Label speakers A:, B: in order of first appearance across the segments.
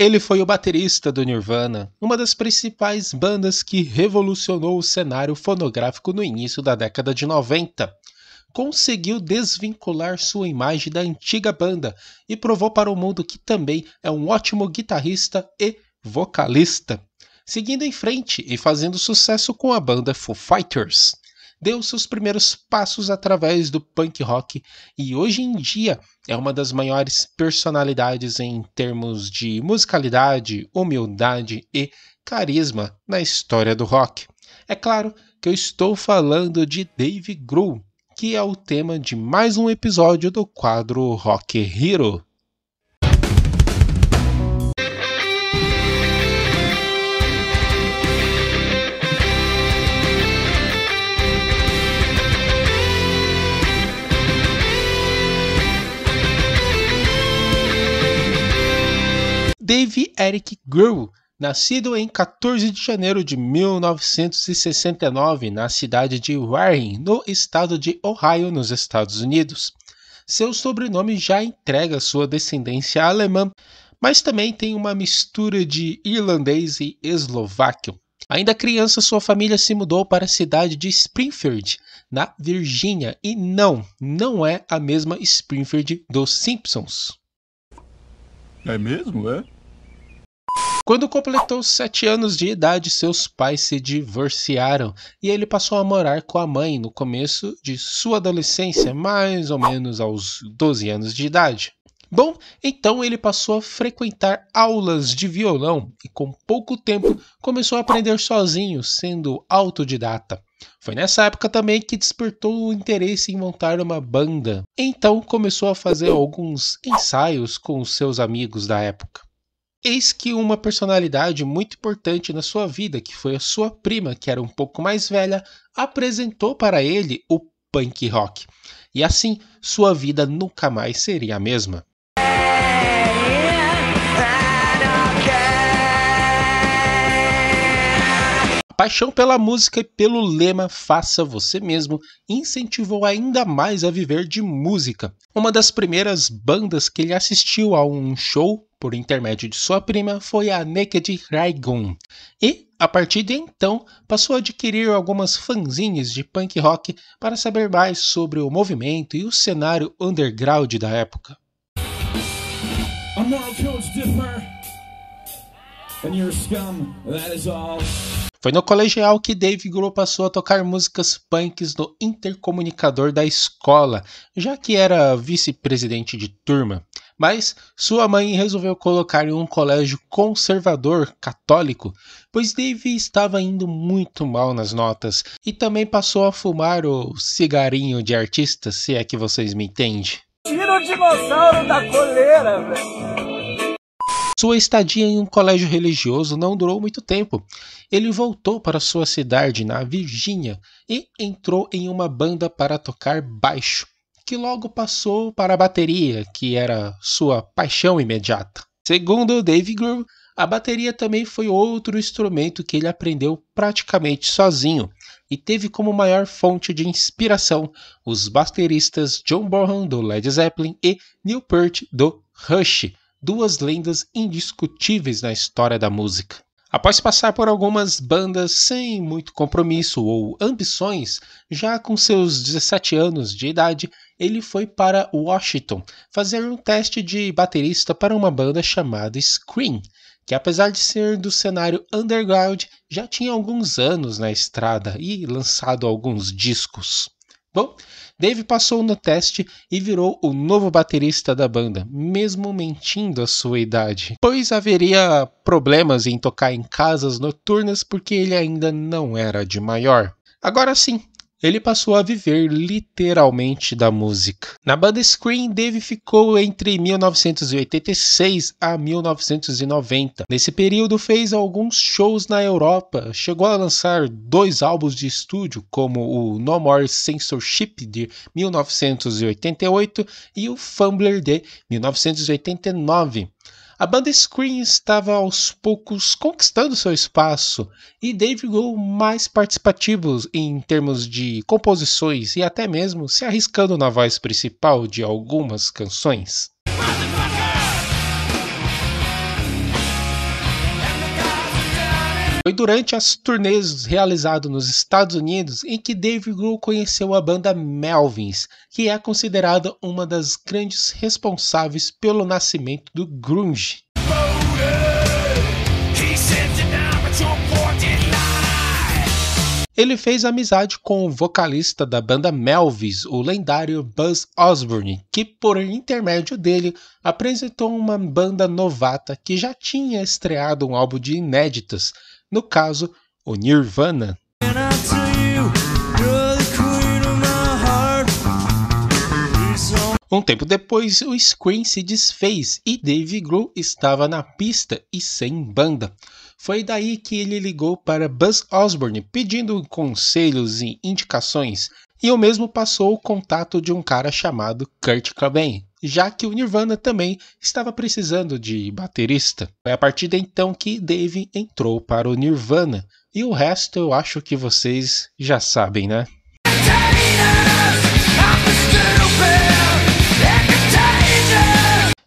A: Ele foi o baterista do Nirvana, uma das principais bandas que revolucionou o cenário fonográfico no início da década de 90. Conseguiu desvincular sua imagem da antiga banda e provou para o mundo que também é um ótimo guitarrista e vocalista. Seguindo em frente e fazendo sucesso com a banda Foo Fighters, deu seus primeiros passos através do punk rock e hoje em dia é uma das maiores personalidades em termos de musicalidade, humildade e carisma na história do rock. É claro que eu estou falando de Dave Grohl, que é o tema de mais um episódio do quadro Rock Hero. Dave Eric Grohl, nascido em 14 de janeiro de 1969 na cidade de Warren, no estado de Ohio, nos Estados Unidos. Seu sobrenome já entrega sua descendência alemã, mas também tem uma mistura de irlandês e eslováquio. Ainda criança, sua família se mudou para a cidade de Springfield, na Virgínia, e não, não é a mesma Springfield dos Simpsons. É mesmo, é? Quando completou sete anos de idade, seus pais se divorciaram e ele passou a morar com a mãe no começo de sua adolescência, mais ou menos aos 12 anos de idade. Bom, então ele passou a frequentar aulas de violão e, com pouco tempo, começou a aprender sozinho, sendo autodidata. Foi nessa época também que despertou o interesse em montar uma banda. Então começou a fazer alguns ensaios com os seus amigos da época. Eis que uma personalidade muito importante na sua vida, que foi a sua prima, que era um pouco mais velha, apresentou para ele o punk rock. E assim, sua vida nunca mais seria a mesma. paixão pela música e pelo lema Faça Você Mesmo incentivou ainda mais a viver de música. Uma das primeiras bandas que ele assistiu a um show por intermédio de sua prima foi a Naked Raigun. E, a partir de então, passou a adquirir algumas fanzines de punk rock para saber mais sobre o movimento e o cenário underground da época. differ, and you're scum, that is all. Foi no colegial que Dave Grohl passou a tocar músicas punks no intercomunicador da escola, já que era vice-presidente de turma. Mas sua mãe resolveu colocar em um colégio conservador católico, pois Dave estava indo muito mal nas notas e também passou a fumar o cigarinho de artista, se é que vocês me entendem. Tira o dinossauro da coleira, velho. Sua estadia em um colégio religioso não durou muito tempo. Ele voltou para sua cidade, na Virgínia, e entrou em uma banda para tocar baixo, que logo passou para a bateria, que era sua paixão imediata. Segundo Dave Grohl, a bateria também foi outro instrumento que ele aprendeu praticamente sozinho e teve como maior fonte de inspiração os bateristas John Bonham do Led Zeppelin e Neil Peart do Rush, duas lendas indiscutíveis na história da música. Após passar por algumas bandas sem muito compromisso ou ambições, já com seus 17 anos de idade, ele foi para Washington fazer um teste de baterista para uma banda chamada Scream, que apesar de ser do cenário underground, já tinha alguns anos na estrada e lançado alguns discos. Bom, Dave passou no teste e virou o novo baterista da banda, mesmo mentindo a sua idade, pois haveria problemas em tocar em casas noturnas porque ele ainda não era de maior. Agora sim, ele passou a viver literalmente da música. Na banda Scream, Dave ficou entre 1986 a 1990. Nesse período, fez alguns shows na Europa, chegou a lançar dois álbuns de estúdio, como o No More Censorship de 1988 e o Fumbler de 1989. A banda Scream estava aos poucos conquistando seu espaço e Dave Grohl mais participativo em termos de composições e até mesmo se arriscando na voz principal de algumas canções. Foi durante as turnês realizadas nos Estados Unidos em que Dave Grohl conheceu a banda Melvins, que é considerada uma das grandes responsáveis pelo nascimento do grunge. Ele fez amizade com o vocalista da banda Melvis, o lendário Buzz Osborne, que por intermédio dele apresentou uma banda novata que já tinha estreado um álbum de inéditas no caso, o Nirvana. Um tempo depois, o Scream se desfez e Dave Grohl estava na pista e sem banda. Foi daí que ele ligou para Buzz Osborne pedindo conselhos e indicações, e o mesmo passou o contato de um cara chamado Kurt Cobain já que o Nirvana também estava precisando de baterista. Foi a partir de então que Dave entrou para o Nirvana, e o resto eu acho que vocês já sabem, né?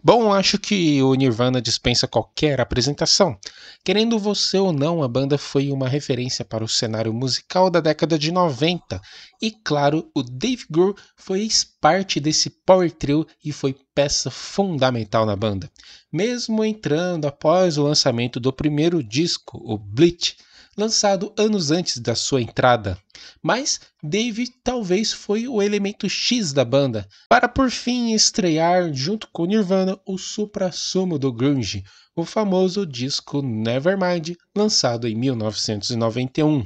A: Bom, acho que o Nirvana dispensa qualquer apresentação. Querendo você ou não, a banda foi uma referência para o cenário musical da década de 90. E claro, o Dave Grohl foi parte desse power trio e foi peça fundamental na banda. Mesmo entrando após o lançamento do primeiro disco, o Bleach, lançado anos antes da sua entrada. Mas Dave talvez foi o elemento X da banda, para por fim estrear junto com Nirvana o supra-sumo do grunge, o famoso disco Nevermind, lançado em 1991.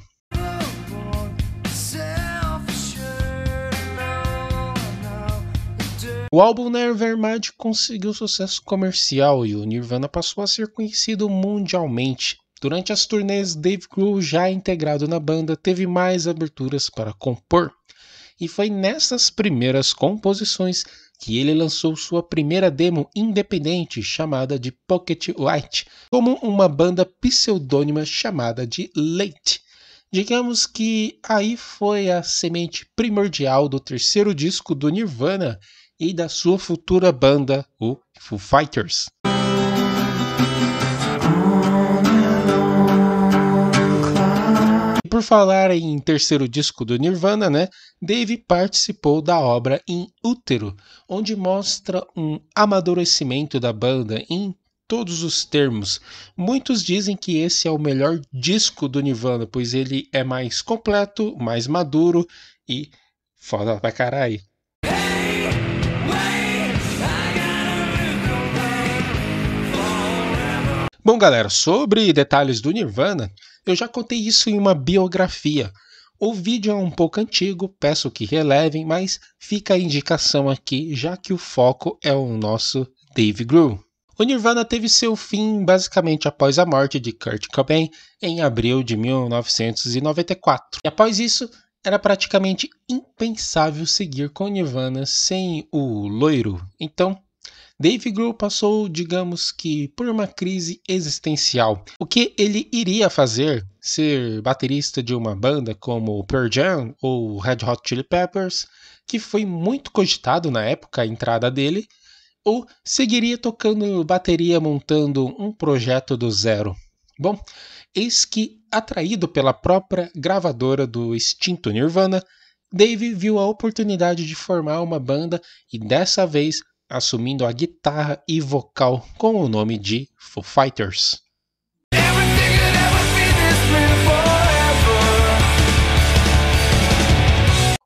A: O álbum Nevermind conseguiu sucesso comercial e o Nirvana passou a ser conhecido mundialmente. Durante as turnês, Dave Grohl, já integrado na banda, teve mais aberturas para compor, e foi nessas primeiras composições que ele lançou sua primeira demo independente chamada de Pocket Light, como uma banda pseudônima chamada de Late. Digamos que aí foi a semente primordial do terceiro disco do Nirvana e da sua futura banda, o Foo Fighters. Por falar em terceiro disco do Nirvana, né, Dave participou da obra In Útero, onde mostra um amadurecimento da banda em todos os termos. Muitos dizem que esse é o melhor disco do Nirvana, pois ele é mais completo, mais maduro e foda pra caralho. Bom, galera, sobre detalhes do Nirvana, eu já contei isso em uma biografia. O vídeo é um pouco antigo, peço que relevem, mas fica a indicação aqui, já que o foco é o nosso Dave Grohl. O Nirvana teve seu fim basicamente após a morte de Kurt Cobain em abril de 1994. E após isso, era praticamente impensável seguir com o Nirvana sem o loiro. Então, Dave Grohl passou, digamos que, por uma crise existencial. O que ele iria fazer? Ser baterista de uma banda como Pearl Jam ou Red Hot Chili Peppers, que foi muito cogitado na época a entrada dele, ou seguiria tocando bateria montando um projeto do zero? Bom, eis que, atraído pela própria gravadora do extinto Nirvana, Dave viu a oportunidade de formar uma banda e dessa vez assumindo a guitarra e vocal com o nome de Foo Fighters.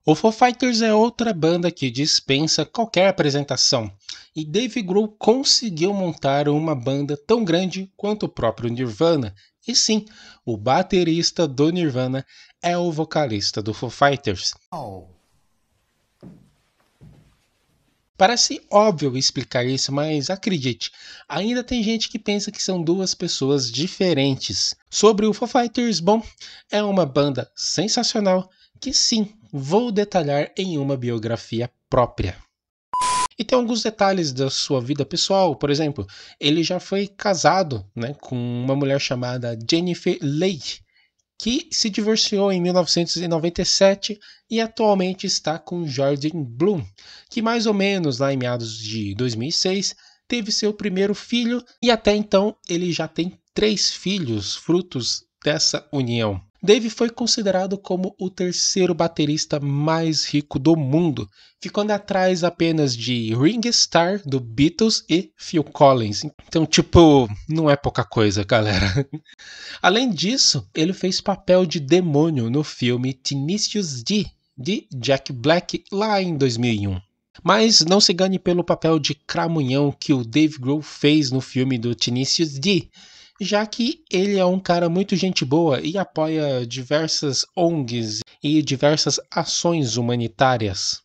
A: O Foo Fighters é outra banda que dispensa qualquer apresentação, e Dave Grohl conseguiu montar uma banda tão grande quanto o próprio Nirvana. E sim, o baterista do Nirvana é o vocalista do Foo Fighters. Oh. Parece óbvio explicar isso, mas acredite, ainda tem gente que pensa que são duas pessoas diferentes. Sobre o Foo Fighters, bom, é uma banda sensacional que sim, vou detalhar em uma biografia própria. E tem alguns detalhes da sua vida pessoal, por exemplo, ele já foi casado né, com uma mulher chamada Jennifer Leigh que se divorciou em 1997 e atualmente está com Jordan Bloom, que mais ou menos lá em meados de 2006 teve seu primeiro filho e até então ele já tem três filhos frutos dessa união. Dave foi considerado como o terceiro baterista mais rico do mundo, ficando atrás apenas de Ring Star do Beatles e Phil Collins. Então, tipo, não é pouca coisa, galera. Além disso, ele fez papel de demônio no filme Tinicius D de Jack Black lá em 2001. Mas não se engane pelo papel de cramunhão que o Dave Grohl fez no filme do Tinicius D, já que ele é um cara muito gente boa e apoia diversas ONGs e diversas ações humanitárias.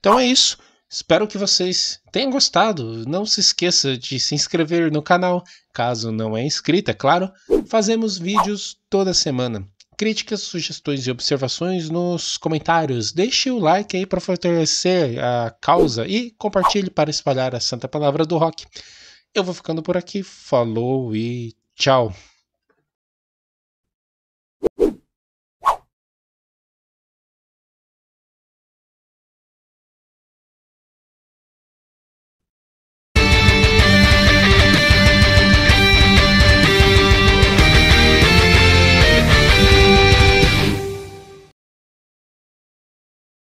A: Então é isso. Espero que vocês tenham gostado. Não se esqueça de se inscrever no canal, caso não é inscrito, é claro. Fazemos vídeos toda semana. Críticas, sugestões e observações nos comentários. Deixe o like aí para fortalecer a causa e compartilhe para espalhar a santa palavra do rock. Eu vou ficando por aqui. Falou e tchau.